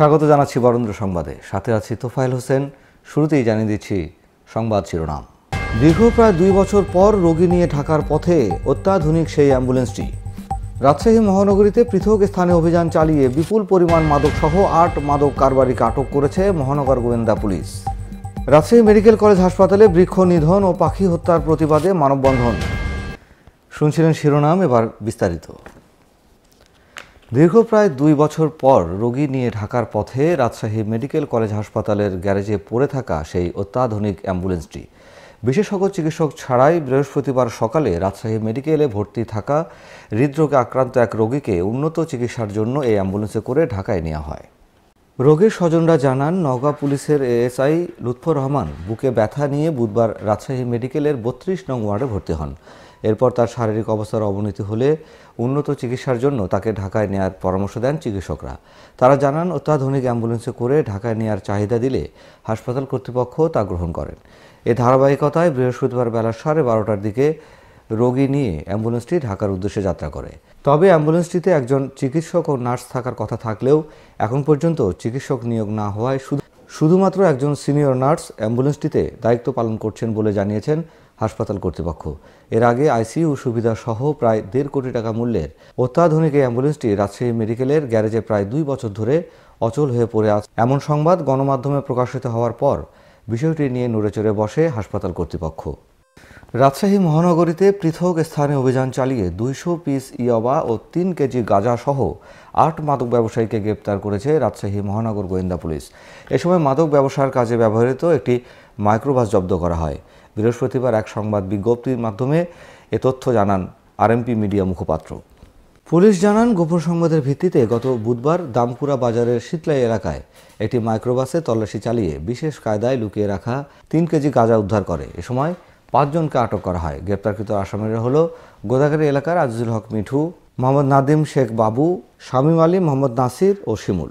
স্বাগত জানাচ্ছি বরেন্দ্র সংবাদে সাথে আছি তোফায়েল হোসেন শুরুতেই জানিয়ে দিচ্ছি সংবাদ শিরোনাম দীর্ঘ প্রায় দুই বছর পর রোগী নিয়ে ঢাকার পথে অত্যাধুনিক সেই অ্যাম্বুলেন্সটি রাজশাহী মহানগরীতে পৃথক স্থানে অভিযান চালিয়ে বিপুল পরিমাণ মাদকসহ আট মাদক কারবারিকে আটক করেছে মহানগর গোয়েন্দা পুলিশ রাজশাহী মেডিকেল কলেজ হাসপাতালে বৃক্ষ নিধন ও পাখি হত্যার প্রতিবাদে মানববন্ধন শুনছিলেন শিরোনাম এবার বিস্তারিত দীর্ঘ প্রায় দুই বছর পর রোগী নিয়ে ঢাকার পথে রাজশাহী মেডিকেল কলেজ হাসপাতালের গ্যারেজে পড়ে থাকা সেই অত্যাধুনিক অ্যাম্বুলেন্সটি বিশেষজ্ঞ চিকিৎসক ছাড়াই বৃহস্পতিবার সকালে রাজশাহী মেডিকেলে ভর্তি থাকা হৃদরোগে আক্রান্ত এক রোগীকে উন্নত চিকিৎসার জন্য এই অ্যাম্বুলেন্সে করে ঢাকায় নেওয়া হয় রোগীর স্বজনরা জানান নওগাঁ পুলিশের এএসআই লুৎফর রহমান বুকে ব্যথা নিয়ে বুধবার রাজশাহী মেডিকেলের বত্রিশ নং ওয়ার্ডে ভর্তি হন এরপর তার শারীরিক অবস্থার অবনতি হলে উন্নত চিকিৎসার জন্য তাকে ঢাকায় নেয়ার পরামর্শ দেন চিকিৎসকরা তারা জানান অত্যাধুনিক অ্যাম্বুলেন্সে করে ঢাকায় নেয়ার চাহিদা দিলে হাসপাতাল কর্তৃপক্ষ তা গ্রহণ করেন এ ধারাবাহিকতায় বৃহস্পতিবার বেলা সাড়ে বারোটার দিকে রোগী নিয়ে অ্যাম্বুলেন্সটি ঢাকার উদ্দেশ্যে যাত্রা করে তবে অ্যাম্বুলেন্সটিতে একজন চিকিৎসক ও নার্স থাকার কথা থাকলেও এখন পর্যন্ত চিকিৎসক নিয়োগ না হওয়ায় শুধুমাত্র একজন সিনিয়র নার্স অ্যাম্বুলেন্সটিতে দায়িত্ব পালন করছেন বলে জানিয়েছেন হাসপাতাল কর্তৃপক্ষ এর আগে আইসিইউ সুবিধা সহ প্রায় দেড় কোটি টাকা মূল্যের অত্যাধুনিক এই অ্যাম্বুলেন্সটি রাজশাহী মেডিকেলের গ্যারেজে প্রায় দুই বছর ধরে অচল হয়ে পড়ে আছে এমন সংবাদ গণমাধ্যমে প্রকাশিত হওয়ার পর বিষয়টি নিয়ে নড়েচড়ে বসে হাসপাতাল কর্তৃপক্ষ রাজশাহী মহানগরীতে পৃথক স্থানে অভিযান চালিয়ে দুইশো পিস ইয়াবা ও তিন কেজি গাঁজা সহ আট মাদক ব্যবসায়ীকে গ্রেপ্তার করেছে রাজশাহী মহানগর গোয়েন্দা পুলিশ এ সময় মাদক ব্যবসার কাজে ব্যবহৃত একটি মাইক্রোবাস জব্দ করা হয় বৃহস্পতিবার এক সংবাদ বিজ্ঞপ্তির মাধ্যমে এ তথ্য জানান আরএমপি মিডিয়া মুখপাত্র পুলিশ জানান গোপন সংবাদের ভিত্তিতে গত বুধবার দামপুরা বাজারের শীতলাই এলাকায় একটি মাইক্রোবাসে তল্লাশি চালিয়ে বিশেষ কায়দায় লুকিয়ে রাখা তিন কেজি গাঁজা উদ্ধার করে এ সময় পাঁচজনকে আটক করা হয় গ্রেপ্তারকৃত আসামিরা হল গোদাগারি এলাকার আজিজুল হক মিঠু মোহাম্মদ নাদিম শেখ বাবু শামিম আলী মোহাম্মদ নাসির ও শিমুল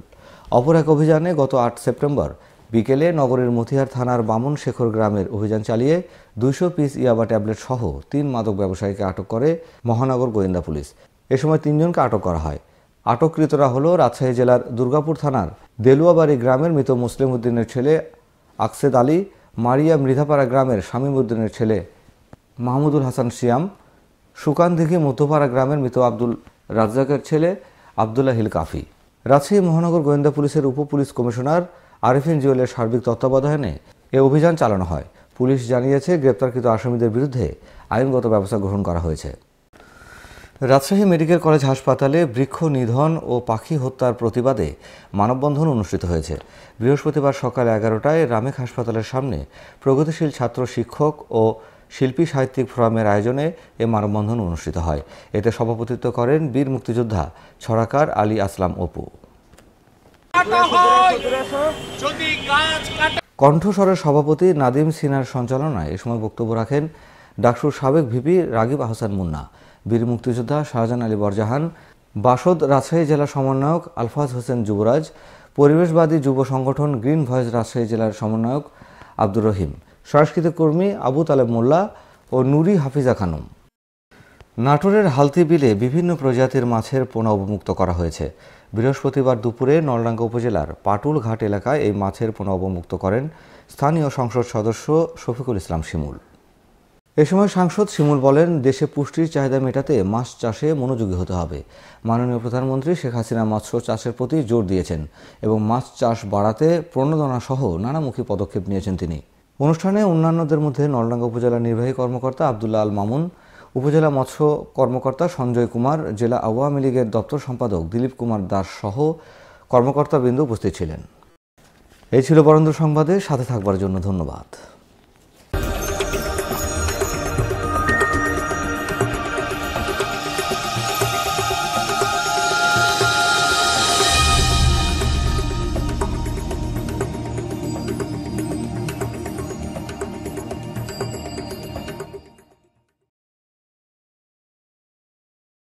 অপর এক অভিযানে গত আট সেপ্টেম্বর বিকেলে নগরের মতিহার থানার বামন শেখর গ্রামের অভিযান চালিয়ে দুইশো পিস ইয়াবা ট্যাবলেট সহ তিন মাদক ব্যবসায়ীকে আটক করে মহানগর গোয়েন্দা পুলিশ এ সময় তিনজনকে আটক করা হয় আটককৃতরা হল রাজশাহী জেলার দুর্গাপুর থানার দেলুয়াবাড়ি গ্রামের মৃত মুসলিম উদ্দিনের ছেলে আকসেদ আলী মারিয়া মৃধাপাড়া গ্রামের শামীম উদ্দিনের ছেলে মাহমুদুল হাসান শিয়াম সুকানদিঘি মধ্যপাড়া গ্রামের মৃত আব্দুল রাজ্জাকের ছেলে আবদুল্লাহিল কাফি রাজশাহী মহানগর গোয়েন্দা পুলিশের উপপুলিশ কমিশনার আরিফিন জুয়েলের সার্বিক তত্ত্বাবধানে এ অভিযান চালানো হয় পুলিশ জানিয়েছে গ্রেপ্তারকৃত আসামিদের বিরুদ্ধে আইনগত ব্যবস্থা গ্রহণ করা হয়েছে রাজশাহী মেডিকেল কলেজ হাসপাতালে বৃক্ষ নিধন ও পাখি হত্যার প্রতিবাদে মানববন্ধন অনুষ্ঠিত হয়েছে বৃহস্পতিবার সকাল এগারোটায় রামেক হাসপাতালের সামনে প্রগতিশীল ছাত্র শিক্ষক ও শিল্পী সাহিত্যিক ফোরামের আয়োজনে এ মানববন্ধন অনুষ্ঠিত হয় এতে সভাপতিত্ব করেন বীর মুক্তিযোদ্ধা ছড়াকার আলী আসলাম অপু কাটা হয় কণ্ঠস্বরের সভাপতি নাদিম সিনার সঞ্চালনায় এ সময় বক্তব্য রাখেন ডাকসুর সাবেক ভিপি রাগিব আহসান মুন্না বীর মুক্তিযোদ্ধা শাহজাহান আলী বরজাহান বাসদ রাজশাহী জেলা সমন্বয়ক আলফাজ হোসেন যুবরাজ পরিবেশবাদী যুব সংগঠন গ্রিন ভয়েস রাজশাহী জেলার সমন্বয়ক আব্দুর রহিম সাংস্কৃতিক কর্মী আবু তালেব মোল্লা ও নুরি হাফিজা খানম নাটোরের হালতি বিলে বিভিন্ন প্রজাতির মাছের পোনা অবমুক্ত করা হয়েছে বৃহস্পতিবার দুপুরে নলডাঙ্গা উপজেলার পাটুল ঘাট এলাকায় এই মাছের পোনা অবমুক্ত করেন স্থানীয় সংসদ সদস্য শফিকুল ইসলাম শিমুল এ সময় সাংসদ শিমুল বলেন দেশে পুষ্টির চাহিদা মেটাতে মাছ চাষে মনোযোগী হতে হবে মাননীয় প্রধানমন্ত্রী শেখ হাসিনা মৎস্য চাষের প্রতি জোর দিয়েছেন এবং মাছ চাষ বাড়াতে প্রণোদনা সহ নানামুখী পদক্ষেপ নিয়েছেন তিনি অনুষ্ঠানে অন্যান্যদের মধ্যে নলডাঙ্গা উপজেলা নির্বাহী কর্মকর্তা আবদুল্লাহ আল মামুন উপজেলা মৎস্য কর্মকর্তা সঞ্জয় কুমার জেলা আওয়ামী লীগের দপ্তর সম্পাদক দিলীপ কুমার দাস সহ কর্মকর্তাবৃন্দ উপস্থিত ছিলেন এই ছিল বরেন্দ্র সংবাদে সাথে থাকবার জন্য ধন্যবাদ